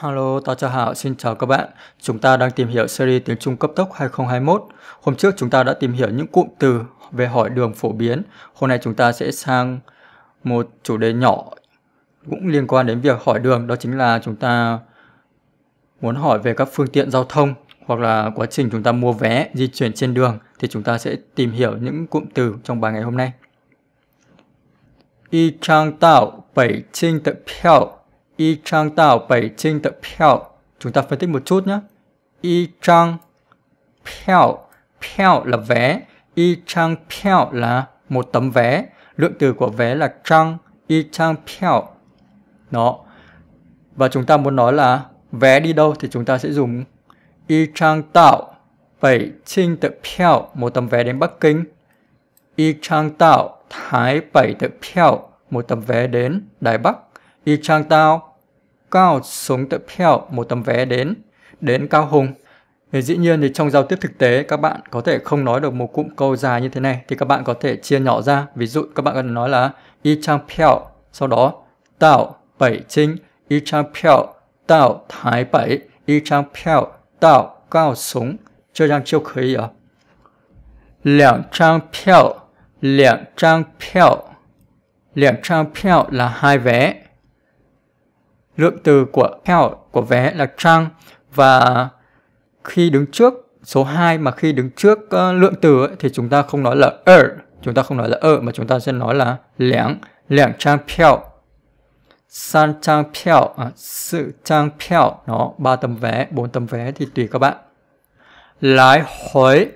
Hello, ta chào Hảo, xin chào các bạn. Chúng ta đang tìm hiểu series tiếng Trung cấp tốc 2021. Hôm trước chúng ta đã tìm hiểu những cụm từ về hỏi đường phổ biến. Hôm nay chúng ta sẽ sang một chủ đề nhỏ cũng liên quan đến việc hỏi đường. Đó chính là chúng ta muốn hỏi về các phương tiện giao thông hoặc là quá trình chúng ta mua vé di chuyển trên đường thì chúng ta sẽ tìm hiểu những cụm từ trong bài ngày hôm nay. Y trang tạo bảy trinh tự Y chang Tao Bảy Trinh Tập Pèo. Chúng ta phân tích một chút nhé. Y Trang Pèo. Pèo là vé. Y Trang Pèo là một tấm vé. Lượng từ của vé là chang, Y Trang Pèo. Đó. Và chúng ta muốn nói là vé đi đâu thì chúng ta sẽ dùng Y chang Tao Bảy Trinh Tập Pèo. Một tấm vé đến Bắc Kinh. Y chang Tao Thái Bảy Tập Pèo. Một tấm vé đến Đài Bắc thì chàng tao cao sống tự phèo một tấm vé đến đến cao hùng thì dĩ nhiên thì trong giao tiếp thực tế các bạn có thể không nói được một cụm câu dài như thế này thì các bạn có thể chia nhỏ ra ví dụ các bạn cần nói là y chang phèo sau đó tạo bảy chính y chang phèo tạo thái bảy y chang phèo tạo cao sống chưa đang chiêu khởi à lẻng trang phèo lẻng trang phèo lẻng trang phèo là hai vé Lượng từ của hell của vé là trang và khi đứng trước số 2 mà khi đứng trước uh, lượng từ ấy, thì chúng ta không nói là er, chúng ta không nói là er mà chúng ta sẽ nói là liảng, liảng trang San trang à, sự trang nó ba tấm vé, bốn tấm vé thì tùy các bạn. Lái hối,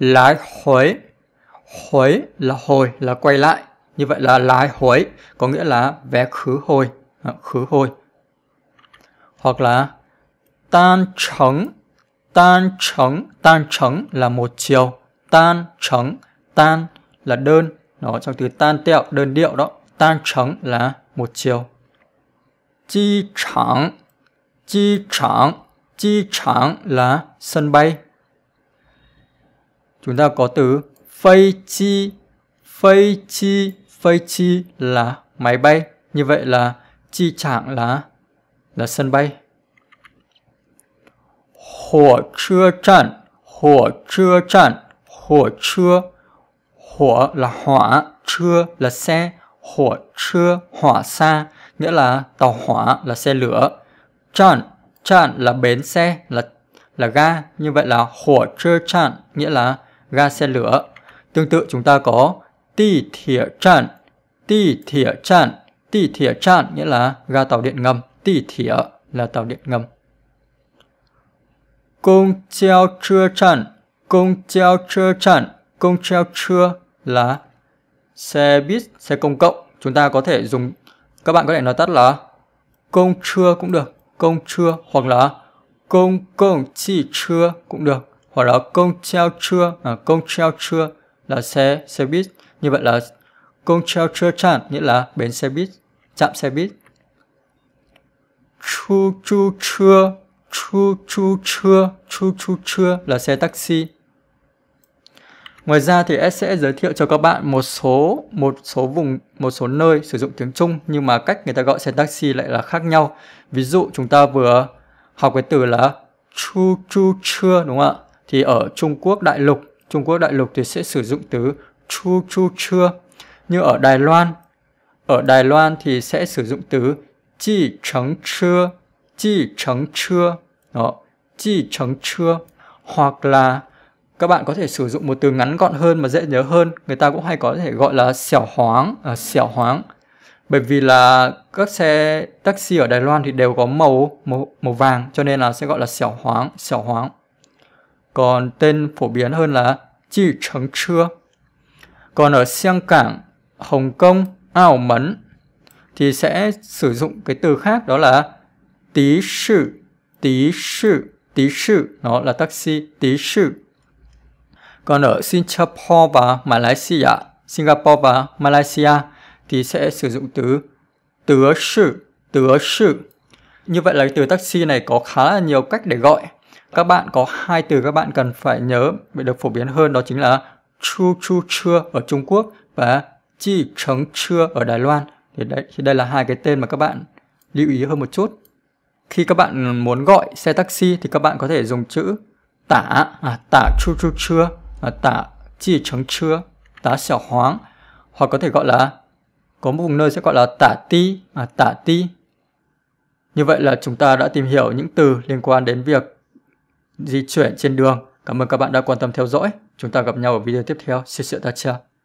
lái hối, hối là hồi, là quay lại. Như vậy là lái hối, có nghĩa là vé khứ hồi, à, khứ hồi hoặc là tan trắng tan trắng tan trắng là một chiều tan trắng tan là đơn nó trong từ tan tẹo đơn điệu đó tan trắng là một chiều chi trắng chi trắng chi trắng là sân bay chúng ta có từ phây chi phây chi phây chi là máy bay như vậy là chi trạng là là sân bay. Hỏa chưa trạm, hỏa chưa trạm, hỏa chưa. Hỏa là hỏa, chưa là xe, hỏa chưa, hỏa xa, nghĩa là tàu hỏa là xe lửa. Trạm, trạm là bến xe, là là ga, như vậy là hỏa chưa trạm, nghĩa là ga xe lửa. Tương tự chúng ta có tì thỉa trạm, ti thỉa trạm, ti thỉa trạm nghĩa là ga tàu điện ngầm. 地铁 là tàu điện ngầm. là xe buýt, xe công cộng. Chúng ta có thể dùng, các bạn có thể nói tắt là công chưa cũng được, công chưa hoặc là công công chỉ chưa cũng được hoặc là công treo chưa à, công treo chưa là xe xe buýt như vậy là công treo chưa chặn nghĩa là bến xe buýt trạm xe buýt chu chu chưa chu chu chưa chu chu chưa là xe taxi ngoài ra thì S sẽ giới thiệu cho các bạn một số một số vùng một số nơi sử dụng tiếng Trung nhưng mà cách người ta gọi xe taxi lại là khác nhau ví dụ chúng ta vừa học cái từ là chu chu chưa đúng không ạ thì ở Trung Quốc đại lục Trung Quốc đại lục thì sẽ sử dụng từ chu chu chưa như ở Đài Loan ở Đài Loan thì sẽ sử dụng từ 计程车计程车 đó 计程车 hoặc là các bạn có thể sử dụng một từ ngắn gọn hơn mà dễ nhớ hơn người ta cũng hay có thể gọi là xiao hoáng à, xẻo hoáng bởi vì là các xe taxi ở Đài Loan thì đều có màu màu, màu vàng cho nên là sẽ gọi là xiao hoáng xiao hoáng còn tên phổ biến hơn là chi trắng trưa còn ở Xiang Cảng Hồng Kông Ao Mẫn thì sẽ sử dụng cái từ khác đó là tí sự, tí sự, tí sự, nó là taxi, tí sự. Còn ở Singapore và Malaysia, Singapore và Malaysia thì sẽ sử dụng từ tứa sự, tứa sự. Như vậy là cái từ taxi này có khá là nhiều cách để gọi. Các bạn có hai từ các bạn cần phải nhớ để được phổ biến hơn đó chính là chu chu chưa ở Trung Quốc và chi trống chưa ở Đài Loan thì đây, thì đây là hai cái tên mà các bạn lưu ý hơn một chút khi các bạn muốn gọi xe taxi thì các bạn có thể dùng chữ tả à, tả chu chu chưa à, tả chi chống chưa tả xẻo hoáng hoặc có thể gọi là có một vùng nơi sẽ gọi là tả ti à, tả ti như vậy là chúng ta đã tìm hiểu những từ liên quan đến việc di chuyển trên đường cảm ơn các bạn đã quan tâm theo dõi chúng ta gặp nhau ở video tiếp theo xin sự ta chào